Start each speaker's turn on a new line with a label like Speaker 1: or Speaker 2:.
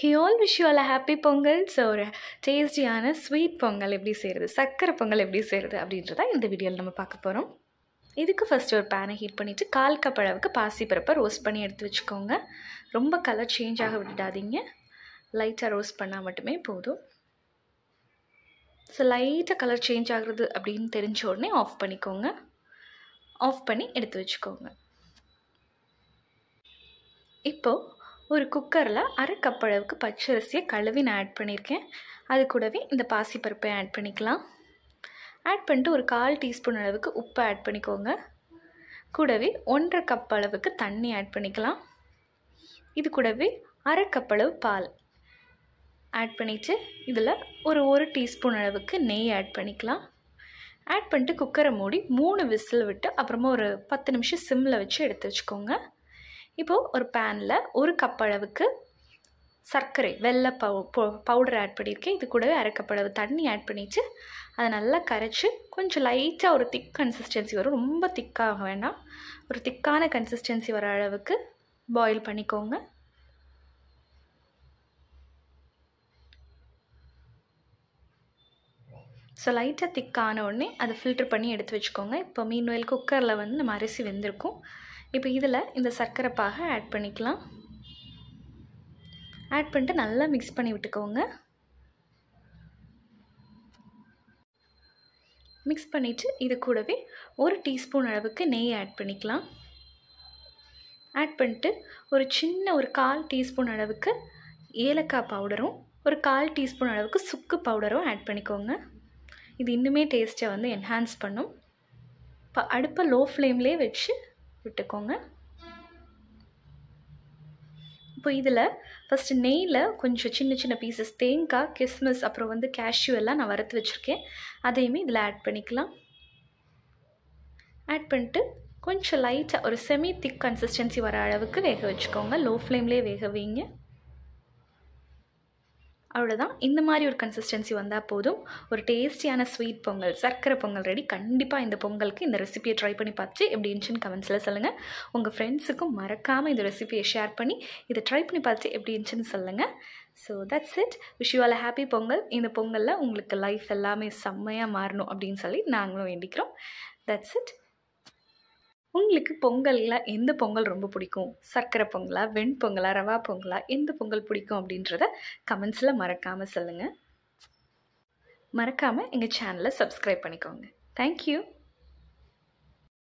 Speaker 1: he all wish you all happy Pongal so ஒரு டேஸ்டியான sweet Pongal எப்படி செய்கிறது சர்க்கரை பொங்கல் எப்படி செய்கிறது அப்படின்றத இந்த வீடியோவில் நம்ம பார்க்க போகிறோம் இதுக்கு ஃபஸ்ட்டு ஒரு பேனை ஹீட் பண்ணிவிட்டு கால் கப் அளவுக்கு பருப்பை ரோஸ்ட் பண்ணி எடுத்து வச்சுக்கோங்க ரொம்ப கலர் சேஞ்ச் ஆக விடாதீங்க லைட்டாக ரோஸ்ட் பண்ணால் மட்டுமே போதும் ஸோ லைட்டாக கலர் சேஞ்ச் ஆகுறது அப்படின்னு தெரிஞ்ச உடனே ஆஃப் பண்ணிக்கோங்க ஆஃப் பண்ணி எடுத்து வச்சுக்கோங்க இப்போது ஒரு குக்கரில் அரை கப் அளவுக்கு பச்சரிசியை கழுவி நான் ஆட் பண்ணியிருக்கேன் அது கூடவே இந்த பாசிப்பருப்பை ஆட் பண்ணிக்கலாம் ஆட் பண்ணிட்டு ஒரு கால் டீஸ்பூன் அளவுக்கு உப்பு ஆட் பண்ணிக்கோங்க கூடவே ஒன்றரை கப் அளவுக்கு தண்ணி ஆட் பண்ணிக்கலாம் இது கூடவே அரை கப் அளவு பால் ஆட் பண்ணிவிட்டு இதில் ஒரு ஒரு டீஸ்பூன் அளவுக்கு நெய் ஆட் பண்ணிக்கலாம் ஆட் பண்ணிட்டு குக்கரை மூடி மூணு விசில் விட்டு அப்புறமா ஒரு பத்து நிமிஷம் சிம்மில் வச்சு எடுத்து வச்சுக்கோங்க இப்போது ஒரு பேனில் ஒரு கப் அளவுக்கு சர்க்கரை வெள்ளை பவு பவுடர் ஆட் பண்ணியிருக்கேன் இது கூடவே அரைக்கப்பளவு தண்ணி ஆட் பண்ணிச்சு அதை நல்லா கரைச்சி கொஞ்சம் லைட்டாக ஒரு திக் கன்சிஸ்டன்சி வரும் ரொம்ப திக்காக வேண்டாம் ஒரு திக்கான கன்சிஸ்டன்சி வர அளவுக்கு பாயில் பண்ணிக்கோங்க ஸோ லைட்டாக திக்கான உடனே அதை ஃபில்ட்ரு பண்ணி எடுத்து வச்சுக்கோங்க இப்போ மீன் வயல் குக்கரில் வந்து நம்ம அரிசி வெந்திருக்கும் இப்போ இதில் இந்த சர்க்கரை பாகை ஆட் பண்ணிக்கலாம் ஆட் பண்ணிட்டு நல்லா மிக்ஸ் பண்ணி விட்டுக்கோங்க மிக்ஸ் பண்ணிவிட்டு இது கூடவே ஒரு டீஸ்பூன் அளவுக்கு நெய் ஆட் பண்ணிக்கலாம் ஆட் பண்ணிட்டு ஒரு சின்ன ஒரு கால் டீஸ்பூன் அளவுக்கு ஏலக்காய் பவுடரும் ஒரு கால் டீஸ்பூன் அளவுக்கு சுக்கு பவுடரும் ஆட் பண்ணிக்கோங்க இது இன்னுமே டேஸ்ட்டை வந்து என்ஹான்ஸ் பண்ணும் இப்போ அடுப்பை லோ ஃப்ளேம்லேயே வச்சு விட்டுக்கோங்க இப்போ இதில் ஃபஸ்ட்டு நெய்யில் கொஞ்சம் சின்ன சின்ன பீசஸ் தேங்காய் கிஸ்மஸ் அப்புறம் வந்து கேஷ்யூ எல்லாம் நான் வறுத்து வச்சுருக்கேன் அதையுமே இதில் ஆட் பண்ணிக்கலாம் ஆட் பண்ணிட்டு கொஞ்சம் லைட்டாக ஒரு செமி திக் கன்சிஸ்டன்சி வர அளவுக்கு வேக வச்சுக்கோங்க லோ ஃப்ளேம்லேயே வேக வைங்க அவ்வளோதான் இந்த மாதிரி ஒரு கன்சிஸ்டன்சி வந்தால் போதும் ஒரு டேஸ்டியான ஸ்வீட் பொங்கல் சர்க்கரை பொங்கல் ரெடி கண்டிப்பாக இந்த பொங்கலுக்கு இந்த ரெசிபியை ட்ரை பண்ணி பார்த்து எப்படி இருந்துச்சுன்னு கமெண்ட்ஸில் சொல்லுங்கள் உங்கள் ஃப்ரெண்ட்ஸுக்கும் மறக்காமல் இந்த ரெசிபியை ஷேர் பண்ணி இதை ட்ரை பண்ணி பார்த்து எப்படி இருந்துச்சுன்னு சொல்லுங்கள் so that's it wish you all happy Pongal இந்த பொங்கலில் உங்களுக்கு லைஃப் எல்லாமே செம்மையாக மாறணும் அப்படின்னு சொல்லி நாங்களும் வேண்டிக்கிறோம் தட்ஸ் இட் உங்களுக்கு பொங்கலில் எந்த பொங்கல் ரொம்ப பிடிக்கும் சர்க்கரை பொங்கலா வெண்பொங்கலா ரவா பொங்கலா எந்த பொங்கல் பிடிக்கும் அப்படின்றத கமெண்ட்ஸில் மறக்காமல் சொல்லுங்கள் மறக்காமல் எங்கள் சேனலை சப்ஸ்கிரைப் பண்ணிக்கோங்க தேங்க்யூ